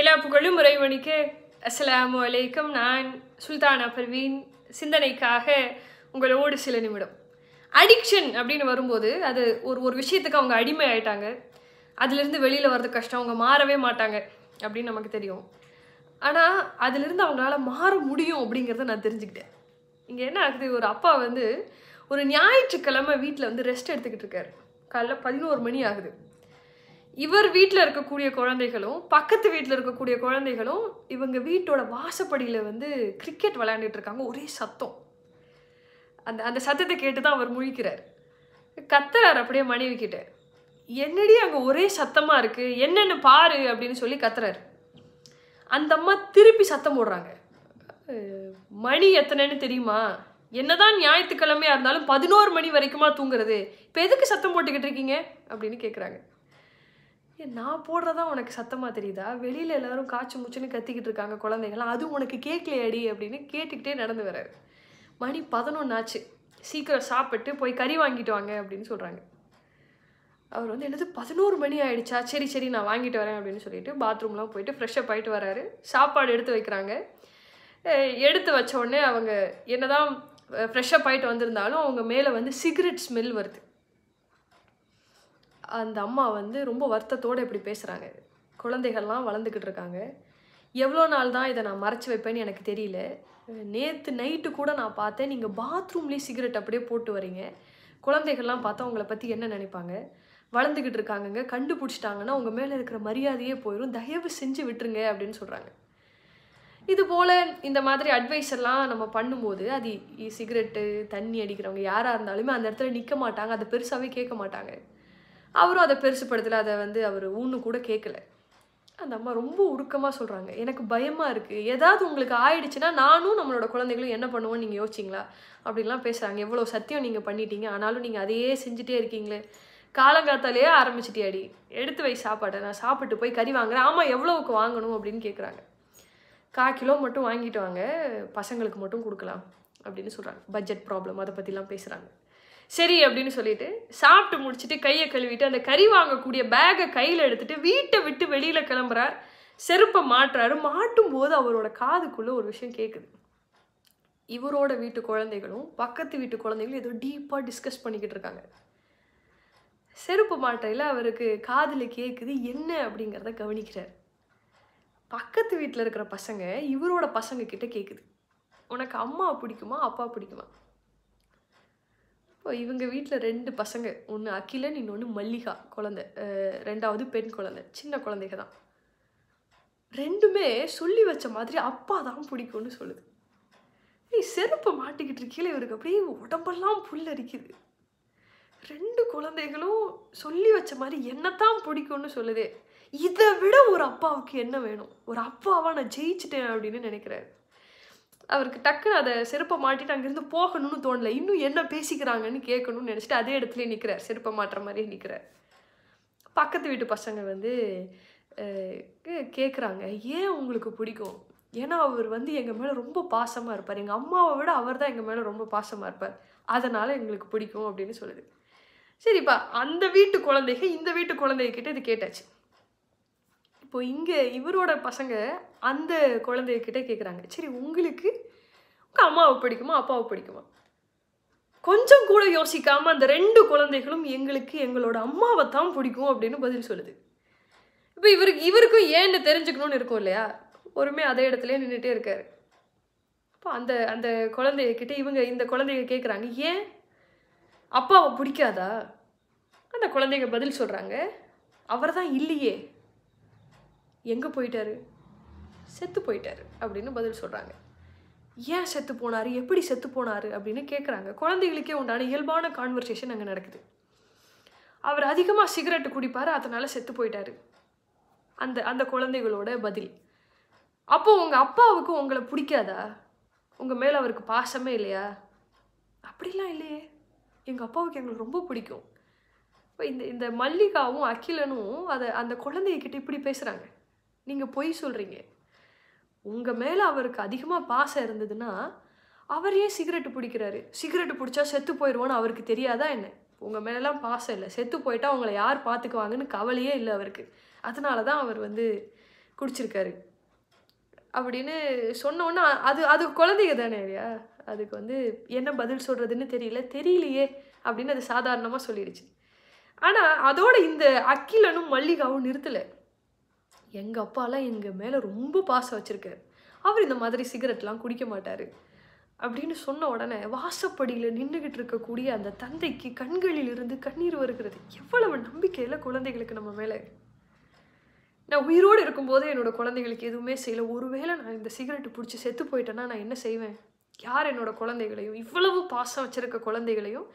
எல்லா புகழும் உறைவணிக்க அஸ்லாம் அலைக்கம் நான் சுல்தானா பர்வீன் சிந்தனைக்காக உங்களோடு சில நிமிடம் அடிக்ஷன் அப்படின்னு வரும்போது அது ஒரு ஒரு விஷயத்துக்கு அவங்க அடிமை ஆயிட்டாங்க அதுலேருந்து வெளியில் வர்றது கஷ்டம் அவங்க மாறவே மாட்டாங்க அப்படின்னு நமக்கு தெரியும் ஆனால் அதுலேருந்து அவங்களால மாற முடியும் அப்படிங்கிறத நான் தெரிஞ்சுக்கிட்டேன் இங்கே என்ன ஆகுது ஒரு அப்பா வந்து ஒரு ஞாயிற்றுக்கிழமை வீட்டில் வந்து ரெஸ்ட் எடுத்துக்கிட்டு இருக்காரு காலைல பதினோரு மணி ஆகுது இவர் வீட்டில் இருக்கக்கூடிய குழந்தைகளும் பக்கத்து வீட்டில் இருக்கக்கூடிய குழந்தைகளும் இவங்க வீட்டோட வாசப்படியில் வந்து கிரிக்கெட் விளையாண்டுட்டு இருக்காங்க ஒரே சத்தம் அந்த அந்த சத்தத்தை கேட்டு தான் அவர் முழிக்கிறார் கத்துறார் அப்படியே மனைவி கிட்ட என்னடி அங்கே ஒரே சத்தமாக இருக்குது என்னென்னு பாரு அப்படின்னு சொல்லி கத்துறாரு அந்த அம்மா திருப்பி சத்தம் போடுறாங்க மணி எத்தனைன்னு தெரியுமா என்னதான் ஞாயிற்றுக்கிழமையாக இருந்தாலும் பதினோரு மணி வரைக்குமா தூங்குறது இப்போ எதுக்கு சத்தம் போட்டுக்கிட்டு இருக்கீங்க அப்படின்னு கேட்குறாங்க நான் போடுறதா உனக்கு சத்தமாக தெரியுதா வெளியில் எல்லோரும் காய்ச்சி முச்சுன்னு கத்திக்கிட்டு இருக்காங்க குழந்தைங்களாம் அது உனக்கு கேட்கலையாடி அப்படின்னு கேட்டுக்கிட்டே நடந்து வராரு மணி பதினொன்று ஆச்சு சீக்கிரம் சாப்பிட்டு போய் கறி வாங்கிட்டு வாங்க அப்படின்னு சொல்கிறாங்க அவர் வந்து என்னது பதினோரு மணி ஆகிடுச்சா சரி சரி நான் வாங்கிட்டு வரேன் அப்படின்னு சொல்லிட்டு பாத்ரூம்லாம் போயிட்டு ஃப்ரெஷ்ஷப் ஆகிட்டு வராரு சாப்பாடு எடுத்து வைக்கிறாங்க எடுத்து வச்ச உடனே அவங்க என்னதான் ஃப்ரெஷ்ஷப் ஆகிட்டு வந்திருந்தாலும் அவங்க மேலே வந்து சிகரெட் ஸ்மெல் வருது அந்த அம்மா வந்து ரொம்ப வருத்தத்தோடு இப்படி பேசுகிறாங்க குழந்தைகள்லாம் வளர்ந்துக்கிட்டு இருக்காங்க எவ்வளோ நாள் தான் இதை நான் மறைச்சி வைப்பேன்னு எனக்கு தெரியல நேற்று நைட்டு கூட நான் பார்த்தேன் நீங்கள் பாத்ரூம்லேயே சிகரெட் அப்படியே போட்டு வரீங்க குழந்தைகள்லாம் பார்த்தா உங்களை பற்றி என்ன நினைப்பாங்க வளர்ந்துக்கிட்டு இருக்காங்கங்க கண்டுபிடிச்சிட்டாங்கன்னா உங்கள் மேலே இருக்கிற மரியாதையே போயிடும் தயவு செஞ்சு விட்டுருங்க அப்படின்னு சொல்கிறாங்க இது போல் இந்த மாதிரி அட்வைஸ் எல்லாம் நம்ம பண்ணும்போது அது சிகரெட்டு தண்ணி அடிக்கிறவங்க யாராக இருந்தாலுமே அந்த இடத்துல நிற்க மாட்டாங்க அதை பெருசாகவே கேட்க மாட்டாங்க அவரும் அதை பெருசு அதை வந்து அவர் ஊன்னு கூட கேட்கல அந்த அம்மா ரொம்ப உருக்கமாக சொல்கிறாங்க எனக்கு பயமாக இருக்குது ஏதாவது உங்களுக்கு ஆயிடுச்சுன்னா நானும் நம்மளோட குழந்தைகளும் என்ன பண்ணுவோம் நீங்கள் யோசிச்சிங்களா அப்படின்லாம் பேசுகிறாங்க எவ்வளோ சத்தியம் நீங்கள் பண்ணிட்டீங்க ஆனாலும் நீங்கள் அதையே செஞ்சுட்டே இருக்கீங்களே காலங்காத்தாலேயே ஆரம்பிச்சிட்டியாடி எடுத்து வை சாப்பாட்டை நான் சாப்பிட்டு போய் கறி வாங்குறேன் ஆமாம் எவ்வளோவுக்கு வாங்கணும் அப்படின்னு கேட்குறாங்க கா கிலோ மட்டும் வாங்கிட்டு வாங்க பசங்களுக்கு மட்டும் கொடுக்கலாம் அப்படின்னு சொல்கிறாங்க பட்ஜெட் ப்ராப்ளம் அதை பற்றிலாம் பேசுகிறாங்க சரி அப்படின்னு சொல்லிட்டு சாப்பிட்டு முடிச்சுட்டு கையை கழுவிட்டு அந்த கறி வாங்கக்கூடிய பேகை கையில் எடுத்துட்டு வீட்டை விட்டு வெளியில் கிளம்புறார் செருப்பை மாட்டுறாரு மாட்டும் போது அவரோட காதுக்குள்ளே ஒரு விஷயம் கேட்குது இவரோட வீட்டு குழந்தைகளும் பக்கத்து வீட்டு குழந்தைகளும் ஏதோ டீப்பாக டிஸ்கஸ் பண்ணிக்கிட்டு இருக்காங்க செருப்பு மாட்டையில் அவருக்கு காதில் கேட்குது என்ன அப்படிங்கிறத கவனிக்கிறார் பக்கத்து வீட்டில் இருக்கிற பசங்க இவரோட பசங்க கேட்குது உனக்கு அம்மா பிடிக்குமா அப்பா பிடிக்குமா இப்போ இவங்க வீட்டில் ரெண்டு பசங்க ஒன்று அகிலன் இன்னொன்று மல்லிகா குழந்தை ரெண்டாவது பெண் குழந்தை சின்ன குழந்தைங்க தான் ரெண்டுமே சொல்லி வச்ச மாதிரி அப்பா தான் பிடிக்கும்னு சொல்லுது நீ செருப்பு மாட்டிக்கிட்டு இருக்கீங்களே இவருக்கு அப்படியே உடம்பெல்லாம் புல் அரிக்குது ரெண்டு குழந்தைகளும் சொல்லி வச்ச மாதிரி என்னத்தான் பிடிக்கும்னு சொல்லுதே இதை விட ஒரு அப்பாவுக்கு என்ன வேணும் ஒரு அப்பாவாக நான் ஜெயிச்சிட்டேன் அப்படின்னு நினைக்கிறாரு அவருக்கு டக்குன்னு அதை செருப்பை மாட்டிட்டு அங்கேருந்து போகணும்னு தோணலை இன்னும் என்ன பேசிக்கிறாங்கன்னு கேட்கணும்னு நினச்சிட்டு அதே இடத்துல நிற்கிறார் செருப்பை மாட்டுற மாதிரி நிற்கிறார் பக்கத்து வீட்டு பசங்க வந்து கேட்குறாங்க ஏன் உங்களுக்கு பிடிக்கும் ஏன்னா அவர் வந்து எங்கள் மேலே ரொம்ப பாசமாக இருப்பார் எங்கள் அம்மாவை விட அவர் தான் எங்கள் மேலே ரொம்ப பாசமாக இருப்பார் அதனால் எங்களுக்கு பிடிக்கும் அப்படின்னு சொல்லுது சரிப்பா அந்த வீட்டு குழந்தைக இந்த வீட்டு குழந்தைகிட்ட இது கேட்டாச்சு இப்போ இங்கே இவரோட பசங்க அந்த குழந்தைகிட்டே கேட்குறாங்க சரி உங்களுக்கு உங்கள் அம்மாவை பிடிக்குமா அப்பாவை பிடிக்குமா கொஞ்சம் கூட யோசிக்காமல் அந்த ரெண்டு குழந்தைகளும் எங்களுக்கு எங்களோட அம்மாவை தான் பிடிக்கும் அப்படின்னு பதில் சொல்லுது இப்போ இவருக்கு இவருக்கும் ஏன்னு தெரிஞ்சுக்கணும்னு இருக்கும் இல்லையா ஒருமே அதே இடத்துல நின்றுட்டே இருக்கார் இப்போ அந்த அந்த குழந்தைகிட்ட இவங்க இந்த குழந்தைங்க கேட்குறாங்க ஏன் அப்பாவை பிடிக்காதா அந்த குழந்தைங்க பதில் சொல்கிறாங்க அவர் தான் இல்லையே எங்கே போயிட்டாரு செத்து போயிட்டாரு அப்படின்னு பதில் சொல்கிறாங்க ஏன் செத்து போனார் எப்படி செத்து போனார் அப்படின்னு கேட்குறாங்க குழந்தைகளுக்கே உண்டான இயல்பான கான்வர்சேஷன் அங்கே நடக்குது அவர் அதிகமாக சிகரெட்டு குடிப்பார் அதனால் செத்து போயிட்டாரு அந்த அந்த குழந்தைகளோட பதில் அப்போது உங்கள் அப்பாவுக்கு உங்களை பிடிக்காதா உங்கள் மேலே அவருக்கு பாசமே இல்லையா அப்படிலாம் இல்லையே எங்கள் அப்பாவுக்கு எங்களுக்கு ரொம்ப பிடிக்கும் இப்போ இந்த இந்த மல்லிகாவும் அகிலனும் அதை அந்த கிட்டே இப்படி பேசுகிறாங்க நீங்கள் பொய் சொல்கிறீங்க உங்கள் மேலே அவருக்கு அதிகமாக பாசம் இருந்ததுன்னா அவர் ஏன் சிகரெட்டு பிடிக்கிறாரு சிகரெட்டு பிடிச்சா செத்து போயிடுவோன்னு அவருக்கு தெரியாதா என்ன உங்கள் மேலெலாம் பாசம் இல்லை செத்து போயிட்டா அவங்கள யார் பார்த்துக்குவாங்கன்னு கவலையே இல்லை அவருக்கு அதனால தான் அவர் வந்து குடிச்சிருக்காரு அப்படின்னு சொன்னோன்னா அது அது குழந்தைங்க தானே இல்லையா அதுக்கு வந்து என்ன பதில் சொல்கிறதுன்னு தெரியல தெரியலையே அப்படின்னு அது சாதாரணமாக சொல்லிடுச்சு ஆனால் அதோட இந்த அக்கிலனும் மல்லிகாவும் நிறுத்தலை எங்கள் அப்பாலாம் எங்கள் மேலே ரொம்ப பாசம் வச்சுருக்கார் அவர் இந்த மாதிரி சிகரெட்லாம் குடிக்க மாட்டார் அப்படின்னு சொன்ன உடனே வாசப்படியில் நின்றுக்கிட்டு இருக்கக்கூடிய அந்த தந்தைக்கு கண்களில் இருந்து கண்ணீர் வருகிறது எவ்வளவு நம்பிக்கையில் குழந்தைகளுக்கு நம்ம மேலே நான் உயிரோடு இருக்கும்போது என்னோடய குழந்தைகளுக்கு எதுவுமே செய்யலை ஒருவேளை நான் இந்த சிகரெட்டு பிடிச்சி செத்து போயிட்டேன்னா நான் என்ன செய்வேன் யார் என்னோடய குழந்தைகளையும் இவ்வளவு பாசம் வச்சுருக்க குழந்தைகளையும்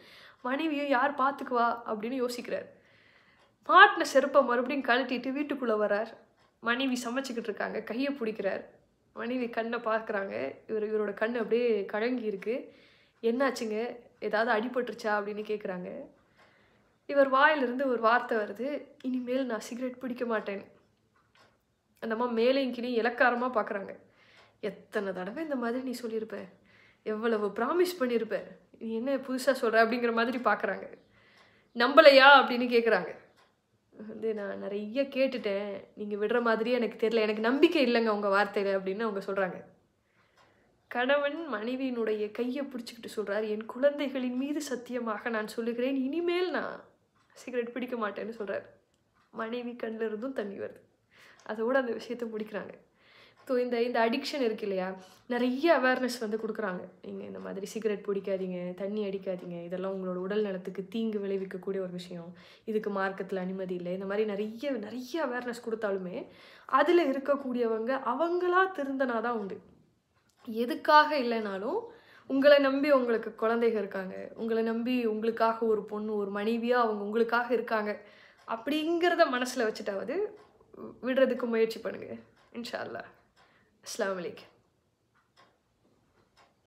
மனைவியும் யார் பார்த்துக்குவா அப்படின்னு யோசிக்கிறார் மாட்டின செருப்பை மறுபடியும் கழட்டிட்டு வீட்டுக்குள்ளே வரார் மனைவி சமைச்சிக்கிட்டு இருக்காங்க கையை பிடிக்கிறார் மனைவி கண்ணை பார்க்குறாங்க இவர் இவரோட கண் அப்படியே கழங்கி இருக்குது என்னாச்சுங்க ஏதாவது அடிபட்டுருச்சா அப்படின்னு கேட்குறாங்க இவர் வாயிலிருந்து ஒரு வார்த்தை வருது இனிமேல் நான் சிகரெட் பிடிக்க மாட்டேன் அந்த அம்மா மேலையும் கீழையும் இலக்காரமாக பார்க்குறாங்க எத்தனை தடவை இந்த மாதிரி நீ சொல்லியிருப்ப எவ்வளவு ப்ராமிஸ் பண்ணியிருப்ப நீ என்ன புதுசாக சொல்கிற அப்படிங்கிற மாதிரி பார்க்குறாங்க நம்பலையா அப்படின்னு கேட்குறாங்க வந்து நான் நிறைய கேட்டுட்டேன் நீங்கள் விடுற மாதிரியே எனக்கு தெரியல எனக்கு நம்பிக்கை இல்லைங்க உங்கள் வார்த்தையில் அப்படின்னு அவங்க சொல்கிறாங்க கணவன் மனைவியினுடைய கையை பிடிச்சிக்கிட்டு சொல்கிறார் என் குழந்தைகளின் மீது சத்தியமாக நான் சொல்லுகிறேன் இனிமேல் நான் சிகரெட் பிடிக்க மாட்டேன்னு சொல்கிறார் மனைவி கண்ணிலிருந்தும் தண்ணி வருது அதோடு அந்த விஷயத்தை முடிக்கிறாங்க ஸோ இந்த இந்த அடிக்ஷன் இருக்கு இல்லையா நிறைய அவேர்னஸ் வந்து கொடுக்குறாங்க நீங்கள் இந்த மாதிரி சிகரெட் பிடிக்காதீங்க தண்ணி அடிக்காதீங்க இதெல்லாம் உங்களோட உடல் நலத்துக்கு தீங்கு விளைவிக்கக்கூடிய ஒரு விஷயம் இதுக்கு மார்க்கத்தில் அனுமதி இல்லை இந்த மாதிரி நிறைய நிறைய அவேர்னஸ் கொடுத்தாலுமே அதில் இருக்கக்கூடியவங்க அவங்களா திருந்தனா தான் உண்டு எதுக்காக இல்லைனாலும் உங்களை நம்பி உங்களுக்கு குழந்தைகள் இருக்காங்க உங்களை நம்பி உங்களுக்காக ஒரு பொண்ணு ஒரு மனைவியாக அவங்க உங்களுக்காக இருக்காங்க அப்படிங்கிறத மனசில் வச்சுட்டாவது விடுறதுக்கு முயற்சி பண்ணுங்கள் இன்ஷா Slowly.